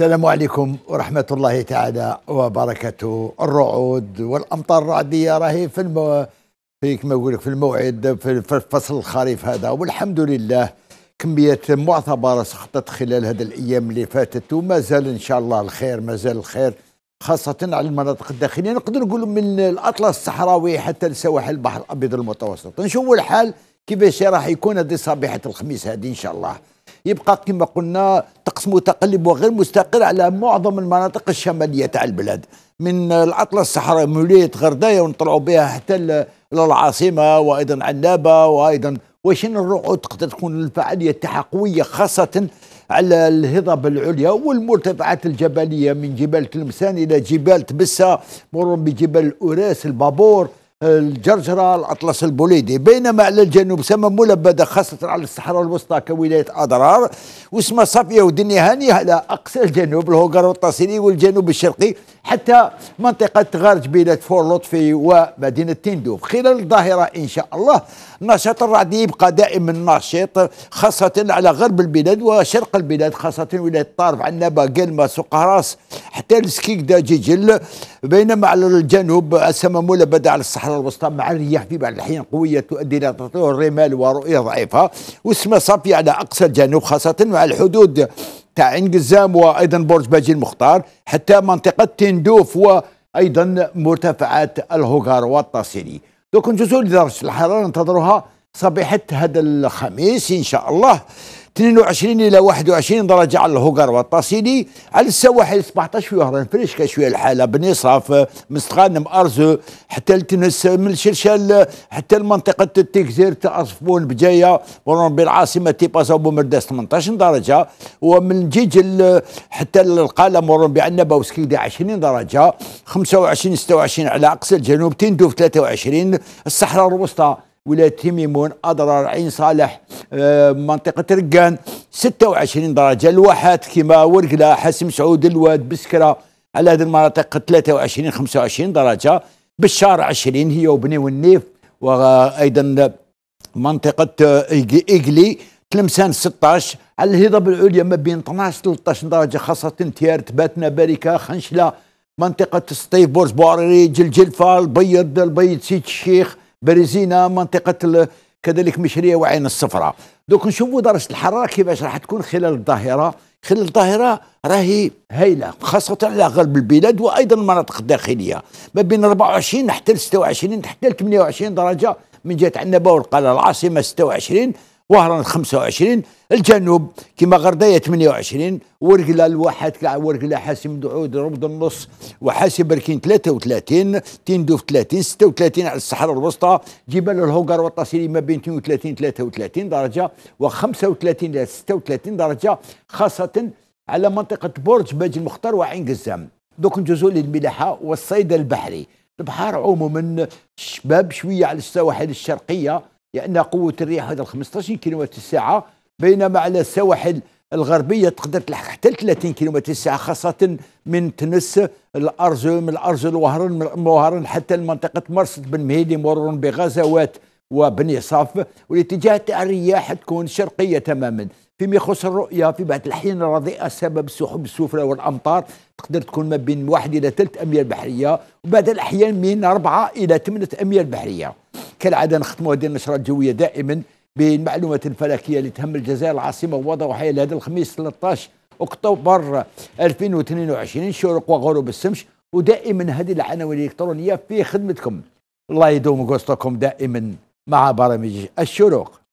السلام عليكم ورحمة الله تعالى وبركاته الرعود والأمطار الرعدية راهي في المو... في كما أقول لك في الموعد في فصل الخريف هذا والحمد لله كمية معتبرة سقطت خلال هذه الأيام اللي فاتت وما زال إن شاء الله الخير ما زال الخير خاصة على المناطق الداخلية نقدر نقول من الأطلس الصحراوي حتى لسواحل البحر الأبيض المتوسط نشوف الحال كيفاش راح يكون هذه صبيحة الخميس هذه إن شاء الله يبقى كما قلنا طقس متقلب وغير مستقر على معظم المناطق الشماليه تاع البلاد من العطله الصحراء موليت غردايه ونطلعوا بها حتى للعاصمه وايضا عنابه وايضا وشن نروحوا تقدر تكون الفعاليه تاعها قويه خاصه على الهضاب العليا والمرتفعات الجبليه من جبال تلمسان الى جبال تبسه مرور بجبال اوراس البابور الجرجره الاطلس البوليدي بينما على الجنوب سما ملبده خاصه على الصحراء الوسطى كولايه اضرار واسمها صافيه ودنيا هانيه على اقصى الجنوب الهوغر والتصيري والجنوب الشرقي حتى منطقه غار جبيله فور لطفي ومدينه تندوف خلال الظاهره ان شاء الله النشاط الرعدي يبقى دائما نشيط خاصه على غرب البلاد وشرق البلاد خاصه ولايه طارف عنابه قلمه سوق حتى لسكيكدا جيجل بينما على الجنوب سما ملبده على الصحراء المرحلة الوسطى مع الرياح في بعض الأحيان قوية تؤدي إلى تطور الرمال ورؤية ضعيفة والسماء صافية على أقصى الجنوب خاصة مع الحدود تاع عين قزام وأيضا برج باجي المختار حتى منطقة تندوف وأيضا مرتفعات الهوغار والطاسيري دوك نجوزو لدرجة الحرارة ننتظروها صبيحة هذا الخميس إن شاء الله 22 الى 21 درجه على الهوكر والطاسيلي على السواحل 17 في وهران فريشكا شويه الحاله بني صاف مستغانم ارزو حتى لتنس من الشرشال حتى لمنطقه التكزير صفون بجايه ورون بالعاصمه تيباسا بومرداس 18 درجه ومن جيج حتى القلم مرون بعنبه وسكيده 20 درجه 25 26 على اقصى الجنوب تندوف 23 الصحراء الوسطى ولايه تيميمون اضرار عين صالح آه، منطقه رقان 26 درجه الواحات كما ورقله حسم سعود الواد بسكره على هذه المناطق 23 25 درجه بالشارع 20 هي وبني والنيف وايضا منطقه ايجلي تلمسان 16 على الهضاب العليا ما بين 12 13 درجه خاصه تيار تباتنا باركه خنشله منطقه سطيف بورس بواريري جلجلفه البيض البيض سيد الشيخ بريزينا منطقه كذلك مشريه وعين الصفراء دوك نشوفوا درجه الحراره كيفاش راح تكون خلال الظاهره خلال الظاهره راهي هايله خاصه على غرب البلاد وايضا المناطق الداخليه ما بين 24 حتى 26 حتى 28 درجه من جهه عنبه والقلعه العاصمه 26 وهران 25 الجنوب كما غردايه 28 ورقله الواحد كاع ورقله حاسم دعود ربض النص وحاسم بركين 33 تندوف 30 36 على الصحراء الوسطى جبال الهوغر والطاسيري ما بين 32 33 درجه و35 الى 36 درجه خاصه على منطقه برج باج المختار وعين قزام دوك نجوزوا للملاحه والصيد البحري البحار عموما شباب شويه على السواحل الشرقيه لان يعني قوه الرياح هذا 15 كيلومتر الساعه بينما على السواحل الغربيه تقدر تلحق حتى 30 كيلومتر الساعه خاصه من تنس الارز من الارز لوهران من وهران حتى لمنطقه مرصد بن مهيدي مرور بغزوات وبني صاف والاتجاه تاع الرياح تكون شرقيه تماما فيما يخص الرؤيه في بعض الاحيان الرضيئه سبب سحب السفلى والامطار تقدر تكون ما بين واحد الى ثلاث اميال بحريه وبعض الاحيان من اربعه الى ثمانيه اميال بحريه كالعاده نختموا هذه النشره الجويه دائما بالمعلومات الفلكيه اللي تهم الجزائر العاصمه ووضع حي لهذا الخميس 13 اكتوبر 2022 شروق وغروب الشمس ودائما هذه العناوين الالكترونيه في خدمتكم الله يدوم قصتكم دائما مع برامج الشروق